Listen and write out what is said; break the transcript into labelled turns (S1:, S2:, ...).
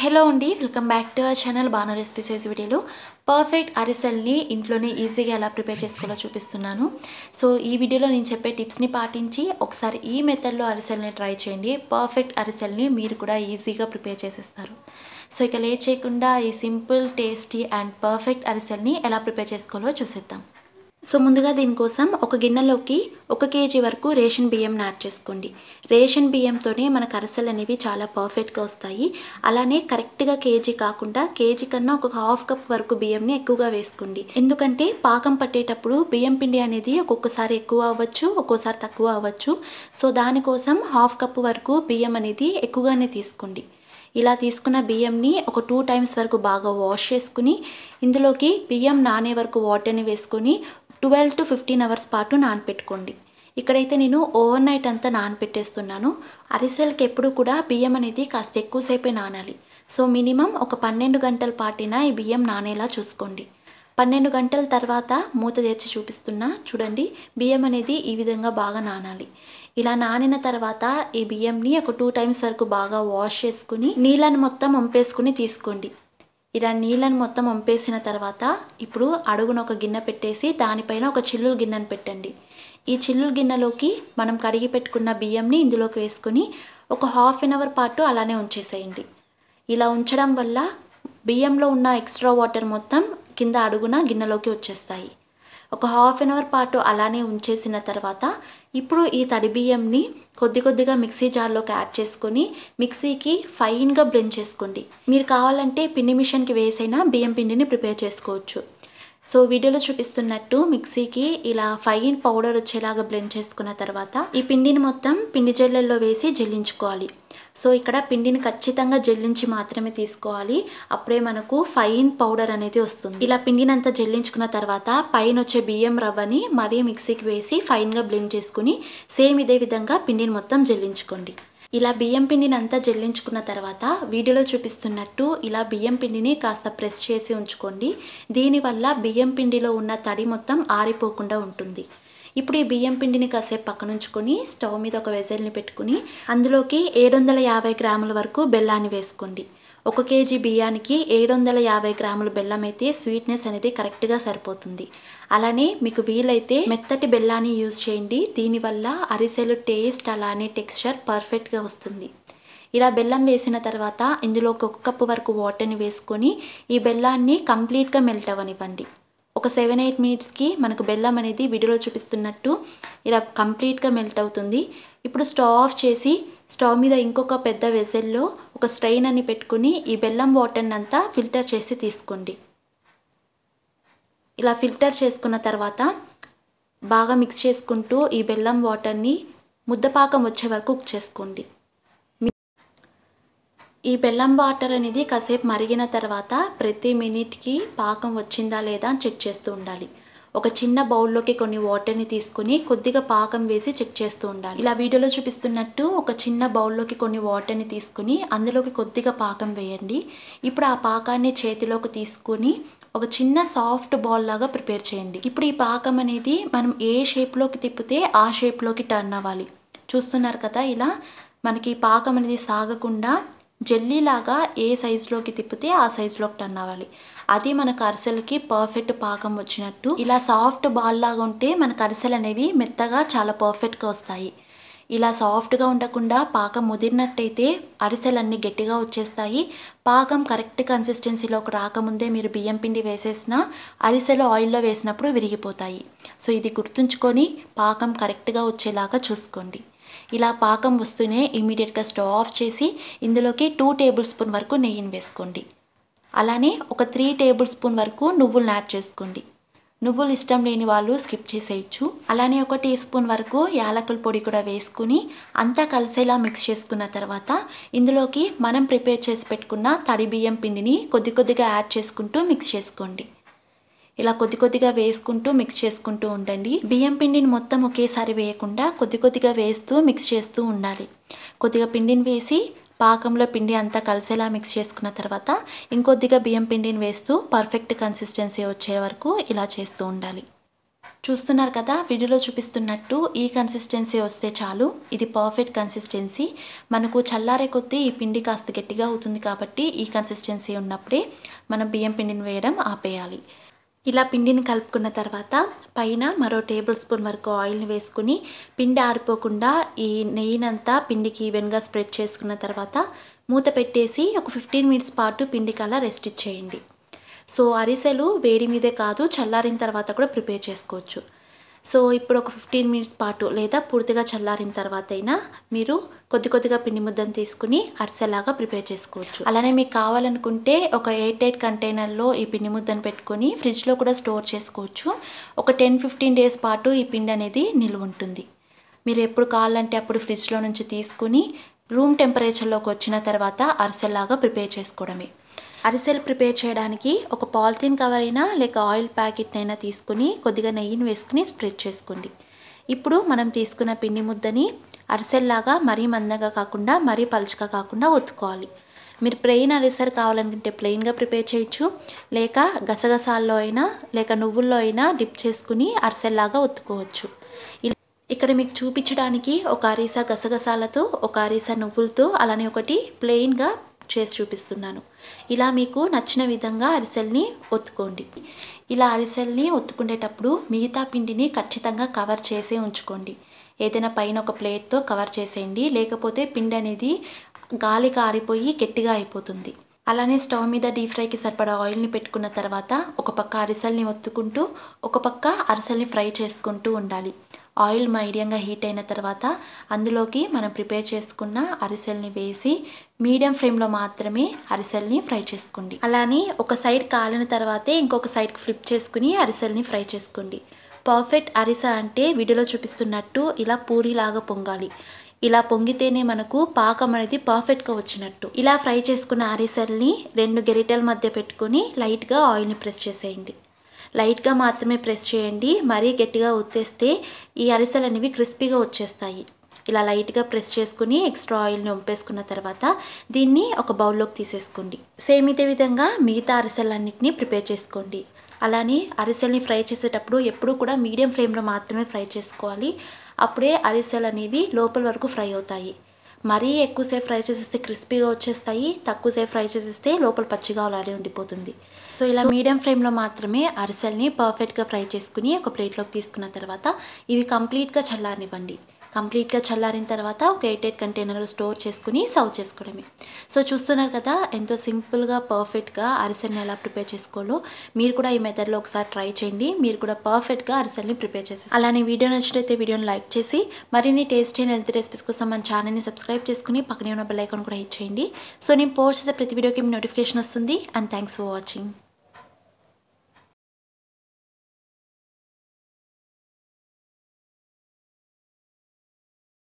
S1: hello అండి welcome back to our channel Banu recipes వీడియోలో perfect అరిసెల్ని ఇంట్లోనే ఈజీగా ఎలా ప్రిపేర్ చేసుకోవాలో చూపిస్తున్నాను సో ఈ వీడియోలో నేను చెప్పే టిప్స్ని పాటించి ఒకసారి ఈ మెథడ్లో అరిసెల్ని ట్రై చేయండి పర్ఫెక్ట్ అరిసెల్ని మీరు కూడా ఈజీగా ప్రిపేర్ చేసేస్తారు సో ఇక లేచేయకుండా చేయకుండా ఈ సింపుల్ టేస్టీ అండ్ పర్ఫెక్ట్ అరిసెల్ని ఎలా ప్రిపేర్ చేసుకోవాలో చూసేద్దాం సో ముందుగా దీనికోసం ఒక గిన్నెలోకి ఒక కేజీ వరకు రేషన్ బియ్యం యాడ్ చేసుకోండి రేషన్ బియ్యంతోనే మనకు అరసలు అనేవి చాలా పర్ఫెక్ట్గా వస్తాయి అలానే కరెక్ట్గా కేజీ కాకుండా కేజీ కన్నా ఒక హాఫ్ కప్ వరకు బియ్యంని ఎక్కువగా వేసుకోండి ఎందుకంటే పాకం పట్టేటప్పుడు బియ్యం పిండి అనేది ఒక్కొక్కసారి ఎక్కువ అవ్వచ్చు ఒక్కోసారి తక్కువ అవ్వచ్చు సో దానికోసం హాఫ్ కప్ వరకు బియ్యం అనేది ఎక్కువగానే తీసుకోండి ఇలా తీసుకున్న బియ్యంని ఒక టూ టైమ్స్ వరకు బాగా వాష్ చేసుకుని ఇందులోకి బియ్యం నానే వరకు వాటర్ని వేసుకొని ట్వెల్వ్ టు ఫిఫ్టీన్ అవర్స్ పాటు నానపెట్టుకోండి ఇక్కడైతే నేను ఓవర్ నైట్ అంతా నానపెట్టేస్తున్నాను అరిసెలకి ఎప్పుడు కూడా బియ్యం అనేది కాస్త ఎక్కువసేపే నానాలి సో మినిమం ఒక పన్నెండు గంటల పాటిన ఈ బియ్యం నానేలా చూసుకోండి పన్నెండు గంటల తర్వాత మూత తెరిచి చూపిస్తున్నా చూడండి బియ్యం అనేది ఈ విధంగా బాగా నానాలి ఇలా నానిన తర్వాత ఈ బియ్యంని ఒక టూ టైమ్స్ వరకు బాగా వాష్ చేసుకుని నీళ్ళని మొత్తం వంపేసుకుని తీసుకోండి ఇలా నీళ్ళని మొత్తం వంపేసిన తర్వాత ఇప్పుడు అడుగున ఒక గిన్నె పెట్టేసి దానిపైన ఒక చిల్లుల గిన్నెను పెట్టండి ఈ చిల్లులు గిన్నెలోకి మనం కడిగి పెట్టుకున్న బియ్యంని ఇందులోకి వేసుకుని ఒక హాఫ్ అన్ అవర్ పాటు అలానే ఉంచేసేయండి ఇలా ఉంచడం వల్ల బియ్యంలో ఉన్న ఎక్స్ట్రా వాటర్ మొత్తం కింద అడుగున గిన్నెలోకి వచ్చేస్తాయి ఒక హాఫ్ అన్ అవర్ పాటు అలానే ఉంచేసిన తర్వాత ఇప్పుడు ఈ తడి బియ్యంని కొద్ది కొద్దిగా మిక్సీ జార్లోకి యాడ్ చేసుకొని మిక్సీకి ఫైన్గా బ్లెండ్ చేసుకోండి మీరు కావాలంటే పిండి మిషన్కి వేసైనా బియ్యం పిండిని ప్రిపేర్ చేసుకోవచ్చు సో వీడియోలో చూపిస్తున్నట్టు మిక్సీకి ఇలా ఫైన్ పౌడర్ వచ్చేలాగా బ్లెండ్ చేసుకున్న తర్వాత ఈ పిండిని మొత్తం పిండి జల్లెల్లో వేసి జల్లించుకోవాలి సో ఇక్కడ పిండిని ఖచ్చితంగా జల్లించి మాత్రమే తీసుకోవాలి అప్పుడే మనకు ఫైన్ పౌడర్ అనేది వస్తుంది ఇలా పిండిని అంతా జల్లించుకున్న తర్వాత పైన వచ్చే బియ్యం రవ్వని మరీ మిక్సీకి వేసి ఫైన్గా బ్లెండ్ చేసుకుని సేమ్ ఇదే విధంగా పిండిని మొత్తం జల్లించుకోండి ఇలా బియ్యం పిండిని అంతా జల్లించుకున్న తర్వాత వీడియోలో చూపిస్తున్నట్టు ఇలా బియ్యం పిండిని కాస్త ప్రెస్ చేసి ఉంచుకోండి దీనివల్ల బియ్యం పిండిలో ఉన్న తడి మొత్తం ఆరిపోకుండా ఉంటుంది ఇప్పుడు ఈ బియ్యం పిండిని కాసేపు పక్కనుంచుకొని స్టవ్ మీద ఒక వెజల్ని పెట్టుకుని అందులోకి ఏడు వందల యాభై గ్రాముల వరకు బెల్లాన్ని వేసుకోండి ఒక కేజీ బియ్యానికి ఏడు వందల యాభై గ్రాముల బెల్లం అయితే స్వీట్నెస్ అనేది కరెక్ట్గా సరిపోతుంది అలానే మీకు వీలైతే మెత్తటి బెల్లాన్ని యూజ్ చేయండి దీనివల్ల అరిసెలు టేస్ట్ అలానే టెక్స్చర్ పర్ఫెక్ట్గా వస్తుంది ఇలా బెల్లం వేసిన తర్వాత ఇందులో ఒక కప్పు వరకు వాటర్ని వేసుకొని ఈ బెల్లాన్ని కంప్లీట్గా మెల్ట్ అవ్వనివ్వండి ఒక సెవెన్ ఎయిట్ మినిట్స్కి మనకు బెల్లం అనేది వీడియోలో చూపిస్తున్నట్టు ఇలా కంప్లీట్గా మెల్ట్ అవుతుంది ఇప్పుడు స్టవ్ ఆఫ్ చేసి స్టవ్ మీద ఇంకొక పెద్ద వెసెల్లో ఒక స్ట్రెయిన్ అని పెట్టుకుని ఈ బెల్లం వాటర్ని అంతా ఫిల్టర్ చేసి తీసుకోండి ఇలా ఫిల్టర్ చేసుకున్న తర్వాత బాగా మిక్స్ చేసుకుంటూ ఈ బెల్లం వాటర్ని ముద్దపాకం వచ్చే వరకు కుక్ చేసుకోండి ఈ బెల్లం వాటర్ అనేది కాసేపు మరిగిన తర్వాత ప్రతి మినిట్కి పాకం వచ్చిందా లేదా చెక్ చేస్తూ ఉండాలి ఒక చిన్న బౌల్లోకి కొన్ని వాటర్ని తీసుకుని కొద్దిగా పాకం వేసి చెక్ చేస్తూ ఉండాలి ఇలా వీడియోలో చూపిస్తున్నట్టు ఒక చిన్న బౌల్లోకి కొన్ని వాటర్ని తీసుకుని అందులోకి కొద్దిగా పాకం వేయండి ఇప్పుడు ఆ పాకాన్ని చేతిలోకి తీసుకుని ఒక చిన్న సాఫ్ట్ బాల్ లాగా ప్రిపేర్ చేయండి ఇప్పుడు ఈ పాకం అనేది మనం ఏ షేప్లోకి తిప్పితే ఆ షేప్లోకి టర్న్ అవ్వాలి చూస్తున్నారు కదా ఇలా మనకి పాకం అనేది సాగకుండా జెల్లీలాగా లాగా ఏ సైజులోకి తిప్పితే ఆ సైజులోకి టర్న్ అవ్వాలి అది మన అరిసెలకి పర్ఫెక్ట్ పాకం వచ్చినట్టు ఇలా సాఫ్ట్ బాల్ లాగా ఉంటే మనకు అరిసెలు అనేవి మెత్తగా చాలా పర్ఫెక్ట్గా వస్తాయి ఇలా సాఫ్ట్గా ఉండకుండా పాకం ముదిరినట్టయితే అరిసెలన్నీ గట్టిగా వచ్చేస్తాయి పాకం కరెక్ట్ కన్సిస్టెన్సీలోకి రాకముందే మీరు బియ్యం పిండి వేసేసిన అరిసెలు ఆయిల్లో వేసినప్పుడు విరిగిపోతాయి సో ఇది గుర్తుంచుకొని పాకం కరెక్ట్గా వచ్చేలాగా చూసుకోండి ఇలా పాకం వస్తూనే ఇమీడియట్గా స్టవ్ ఆఫ్ చేసి ఇందులోకి టూ టేబుల్ స్పూన్ వరకు నెయ్యిని వేసుకోండి అలానే ఒక త్రీ టేబుల్ స్పూన్ వరకు నువ్వులను యాడ్ చేసుకోండి నువ్వులు ఇష్టం లేని వాళ్ళు స్కిప్ చేసేయచ్చు అలానే ఒక టీ స్పూన్ వరకు యాలకుల పొడి కూడా వేసుకుని అంతా కలిసేలా మిక్స్ చేసుకున్న తర్వాత ఇందులోకి మనం ప్రిపేర్ చేసి పెట్టుకున్న తడి బియ్యం పిండిని కొద్ది కొద్దిగా యాడ్ చేసుకుంటూ మిక్స్ చేసుకోండి ఇలా కొద్ది కొద్దిగా వేసుకుంటూ మిక్స్ చేసుకుంటూ ఉండండి బియ్యం పిండిని మొత్తం ఒకేసారి వేయకుండా కొద్ది కొద్దిగా వేస్తూ మిక్స్ చేస్తూ ఉండాలి కొద్దిగా పిండిని వేసి పాకంలో పిండి అంతా కలిసేలా మిక్స్ చేసుకున్న తర్వాత ఇంకొద్దిగా బియ్యం పిండిని వేస్తూ పర్ఫెక్ట్ కన్సిస్టెన్సీ వచ్చే వరకు ఇలా చేస్తూ ఉండాలి చూస్తున్నారు కదా వీడియోలో చూపిస్తున్నట్టు ఈ కన్సిస్టెన్సీ వస్తే చాలు ఇది పర్ఫెక్ట్ కన్సిస్టెన్సీ మనకు చల్లారే కొద్దీ ఈ పిండి కాస్త గట్టిగా అవుతుంది కాబట్టి ఈ కన్సిస్టెన్సీ ఉన్నప్పుడే మనం బియ్యం పిండిని వేయడం ఆపేయాలి ఇలా పిండిని కలుపుకున్న తర్వాత పైన మరో టేబుల్ స్పూన్ వరకు ఆయిల్ని వేసుకుని పిండి ఆరిపోకుండా ఈ నెయ్యినంతా పిండికి ఈవెన్గా స్ప్రెడ్ చేసుకున్న తర్వాత మూత పెట్టేసి ఒక ఫిఫ్టీన్ మినిట్స్ పాటు పిండికి అలా రెస్ట్ ఇచ్చేయండి సో అరిసెలు వేడి మీదే కాదు చల్లారిన తర్వాత కూడా ప్రిపేర్ చేసుకోవచ్చు సో ఇప్పుడు ఒక ఫిఫ్టీన్ మినిట్స్ పాటు లేదా పూర్తిగా చల్లారిన తర్వాత అయినా మీరు కొద్ది కొద్దిగా పిండి ముద్దను తీసుకుని అరిసెలాగా ప్రిపేర్ చేసుకోవచ్చు అలానే మీకు కావాలనుకుంటే ఒక ఎయిట్ ఎయిట్ కంటైనర్లో ఈ పిండి ముద్దను పెట్టుకొని ఫ్రిడ్జ్లో కూడా స్టోర్ చేసుకోవచ్చు ఒక టెన్ ఫిఫ్టీన్ డేస్ పాటు ఈ పిండి అనేది నిలువ ఉంటుంది మీరు ఎప్పుడు కావాలంటే అప్పుడు ఫ్రిడ్జ్లో నుంచి తీసుకుని రూమ్ టెంపరేచర్లోకి వచ్చిన తర్వాత అరిసెలాగా ప్రిపేర్ చేసుకోవడమే అరిసెలు ప్రిపేర్ చేయడానికి ఒక పాలిథిన్ కవర్ అయినా లేక ఆయిల్ ప్యాకెట్ అయినా తీసుకుని కొద్దిగా నెయ్యిని వేసుకుని స్ప్రెడ్ చేసుకోండి ఇప్పుడు మనం తీసుకున్న పిండి ముద్దని అరిసెల్లాగా మరీ మందంగా కాకుండా మరీ పలుచగా కాకుండా ఒత్తుకోవాలి మీరు ప్లెయిన్ అరిసెలు కావాలనుకుంటే ప్లెయిన్గా ప్రిపేర్ చేయొచ్చు లేక గసగసాల్లో అయినా లేక నువ్వుల్లో అయినా డిప్ చేసుకుని అరిసెల్లాగా ఒత్తుకోవచ్చు ఇక్కడ మీకు చూపించడానికి ఒక అరీసా గసగసాలతో ఒక అరీసా నువ్వులతో అలానే ఒకటి ప్లెయిన్గా చేసి చూపిస్తున్నాను ఇలా మీకు నచ్చిన విధంగా అరిసెల్ని ఒత్తుకోండి ఇలా అరిసెల్ని ఒత్తుకునేటప్పుడు మిగతా పిండిని ఖచ్చితంగా కవర్ చేసే ఉంచుకోండి ఏదైనా పైన ఒక ప్లేట్తో కవర్ చేసేయండి లేకపోతే పిండి అనేది గాలి కారిపోయి గట్టిగా అయిపోతుంది అలానే స్టవ్ మీద డీప్ ఫ్రైకి సరిపడా ఆయిల్ని పెట్టుకున్న తర్వాత ఒక పక్క అరిసెల్ని ఒత్తుకుంటూ ఒక పక్క అరిసెల్ని ఫ్రై చేసుకుంటూ ఉండాలి ఆయిల్ మీడియంగా హీట్ అయిన తర్వాత అందులోకి మనం ప్రిపేర్ చేసుకున్న అరిసెల్ని వేసి మీడియం ఫ్లేమ్లో మాత్రమే అరిసెల్ని ఫ్రై చేసుకోండి అలానే ఒక సైడ్ కాలిన తర్వాతే ఇంకొక సైడ్కి ఫ్లిప్ చేసుకుని అరిసెల్ని ఫ్రై చేసుకోండి పర్ఫెక్ట్ అరిస అంటే వీడియోలో చూపిస్తున్నట్టు ఇలా పూరిలాగా పొంగాలి ఇలా పొంగితేనే మనకు పాకం అనేది పర్ఫెక్ట్గా వచ్చినట్టు ఇలా ఫ్రై చేసుకున్న అరిసెల్ని రెండు గెరిటల మధ్య పెట్టుకుని లైట్గా ఆయిల్ని ప్రెస్ చేసేయండి లైట్గా మాత్రమే ప్రెస్ చేయండి మరీ గట్టిగా ఒత్తేస్తే ఈ అరిసెలు అనేవి క్రిస్పీగా వచ్చేస్తాయి ఇలా లైట్గా ప్రెస్ చేసుకుని ఎక్స్ట్రా ఆయిల్ని ఒంపేసుకున్న తర్వాత దీన్ని ఒక బౌల్లోకి తీసేసుకోండి సేమ్ ఇదే విధంగా మిగతా అరిసెలన్నింటినీ ప్రిపేర్ చేసుకోండి అలానే అరిసెల్ని ఫ్రై చేసేటప్పుడు ఎప్పుడూ కూడా మీడియం ఫ్లేమ్లో మాత్రమే ఫ్రై చేసుకోవాలి అప్పుడే అరిసెలు అనేవి లోపల వరకు ఫ్రై అవుతాయి మరీ ఎక్కువసేపు ఫ్రై చేసేస్తే క్రిస్పీగా వచ్చేస్తాయి తక్కువసేపు ఫ్రై చేసేస్తే లోపల పచ్చిగా అలాడే ఉండిపోతుంది సో ఇలా మీడియం ఫ్లేమ్లో మాత్రమే అరిసెల్ని పర్ఫెక్ట్గా ఫ్రై చేసుకుని ఒక ప్లేట్లోకి తీసుకున్న తర్వాత ఇవి కంప్లీట్గా చల్లారనివ్వండి కంప్లీట్గా చల్లారిన తర్వాత ఒక ఎయిట్ ఎయిట్ కంటైనర్లో స్టోర్ చేసుకుని సర్వ్ చేసుకోవడమే సో చూస్తున్నారు కదా ఎంతో సింపుల్గా పర్ఫెక్ట్గా అరిసెల్ని ఎలా ప్రిపేర్ చేసుకోవాలో మీరు కూడా ఈ మెథడ్లో ఒకసారి ట్రై చేయండి మీరు కూడా పర్ఫెక్ట్గా అరిసెల్ని ప్రిపేర్ చేసేసి అలానే వీడియో నచ్చినట్లయితే వీడియోని లైక్ చేసి మరిన్ని టేస్టీ అండ్ హెల్తీ రెసిపీస్ కోసం మన ఛానల్ని సబ్స్క్రైబ్ చేసుకుని పక్కనే ఉన్న బెల్ ఐకాన్ కూడా హిట్ చేయండి సో నేను పోస్ట్ చేసే ప్రతి వీడియోకి మీ నోటిఫికేషన్ వస్తుంది అండ్ థ్యాంక్స్ ఫర్ వాచింగ్